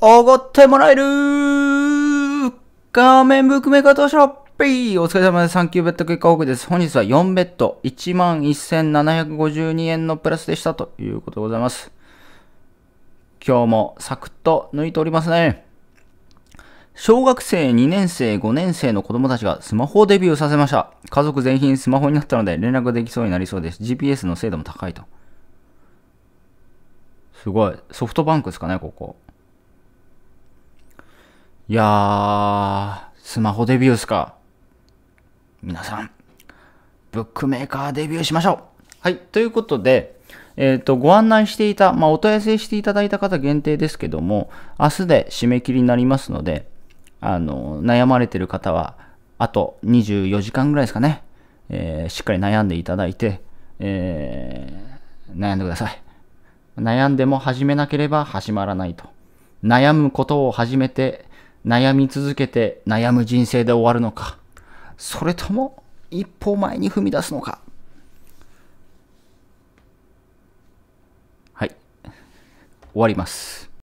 おごってもらえる画面含め方メーカーピーお疲れ様です。サンキューベッド結果多くです。本日は4ベッド、11,752円のプラスでしたということでございます。今日もサクッと抜いておりますね。小学生2年生5年生の子供たちがスマホデビューさせました。家族全員スマホになったので連絡できそうになりそうです。GPS の精度も高いと。すごい。ソフトバンクですかね、ここ。いやー、スマホデビューっすか。皆さん、ブックメーカーデビューしましょうはい、ということで、えっ、ー、と、ご案内していた、まあ、お問い合わせしていただいた方限定ですけども、明日で締め切りになりますので、あの、悩まれてる方は、あと24時間ぐらいですかね、えー、しっかり悩んでいただいて、えー、悩んでください。悩んでも始めなければ始まらないと。悩むことを始めて悩み続けて悩む人生で終わるのか、それとも一歩前に踏み出すのか。はい。終わります。